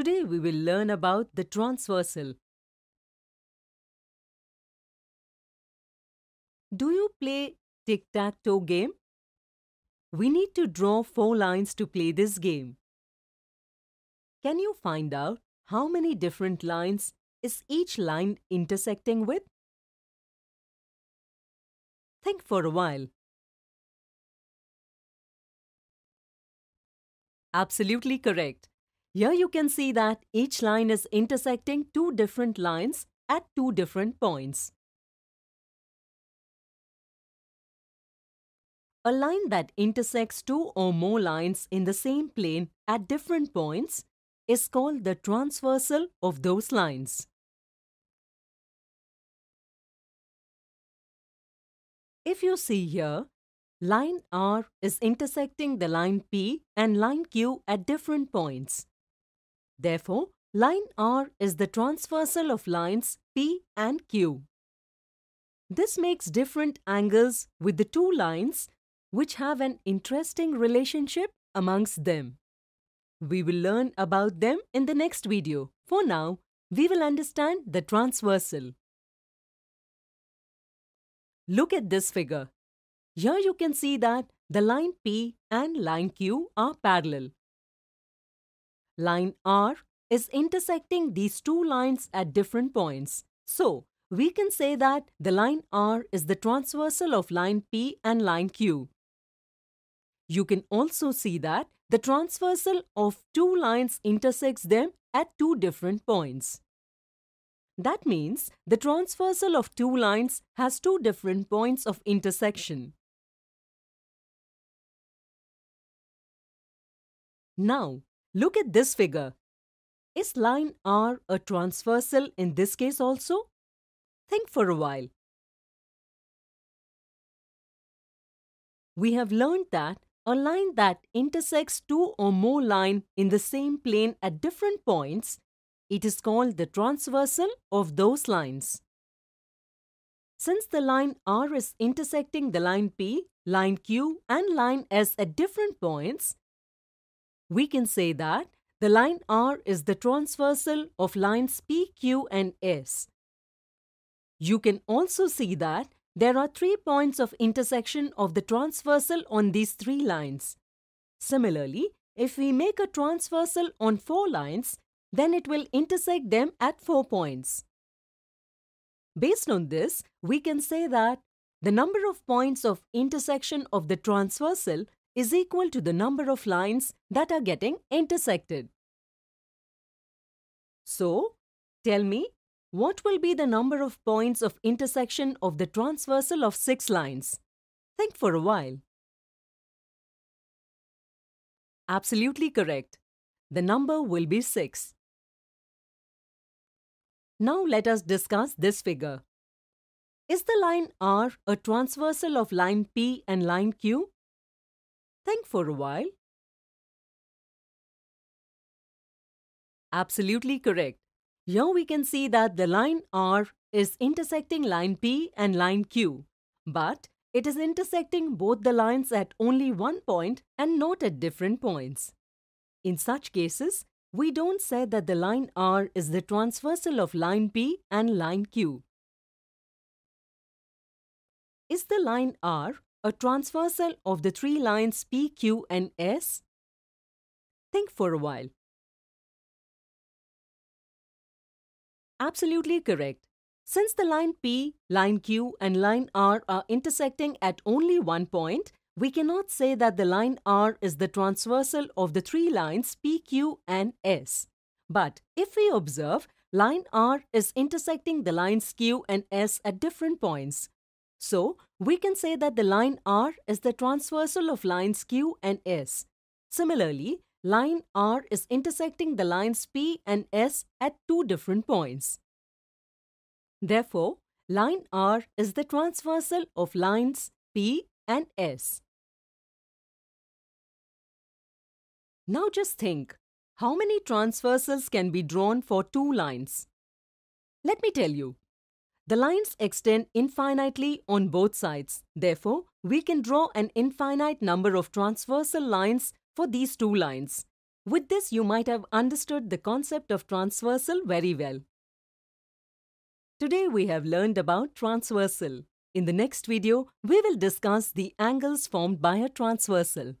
Today we will learn about the transversal. Do you play tic-tac-toe game? We need to draw four lines to play this game. Can you find out how many different lines is each line intersecting with? Think for a while. Absolutely correct. Here you can see that each line is intersecting two different lines at two different points. A line that intersects two or more lines in the same plane at different points is called the transversal of those lines. If you see here, line R is intersecting the line P and line Q at different points. Therefore, line R is the transversal of lines P and Q. This makes different angles with the two lines which have an interesting relationship amongst them. We will learn about them in the next video. For now, we will understand the transversal. Look at this figure. Here you can see that the line P and line Q are parallel. Line R is intersecting these two lines at different points. So, we can say that the line R is the transversal of line P and line Q. You can also see that the transversal of two lines intersects them at two different points. That means the transversal of two lines has two different points of intersection. Now, Look at this figure. Is line R a transversal in this case also? Think for a while. We have learned that a line that intersects two or more lines in the same plane at different points, it is called the transversal of those lines. Since the line R is intersecting the line P, line Q and line S at different points, we can say that the line R is the transversal of lines P, Q and S. You can also see that there are three points of intersection of the transversal on these three lines. Similarly, if we make a transversal on four lines, then it will intersect them at four points. Based on this, we can say that the number of points of intersection of the transversal is equal to the number of lines that are getting intersected. So, tell me, what will be the number of points of intersection of the transversal of six lines? Think for a while. Absolutely correct. The number will be 6. Now let us discuss this figure. Is the line R a transversal of line P and line Q? think for a while. Absolutely correct. Here we can see that the line R is intersecting line P and line Q, but it is intersecting both the lines at only one point and not at different points. In such cases, we don't say that the line R is the transversal of line P and line Q. Is the line R a transversal of the three lines P, Q and S? Think for a while. Absolutely correct. Since the line P, line Q and line R are intersecting at only one point, we cannot say that the line R is the transversal of the three lines P, Q and S. But if we observe, line R is intersecting the lines Q and S at different points. So, we can say that the line R is the transversal of lines Q and S. Similarly, line R is intersecting the lines P and S at two different points. Therefore, line R is the transversal of lines P and S. Now just think, how many transversals can be drawn for two lines? Let me tell you, the lines extend infinitely on both sides. Therefore, we can draw an infinite number of transversal lines for these two lines. With this, you might have understood the concept of transversal very well. Today, we have learned about transversal. In the next video, we will discuss the angles formed by a transversal.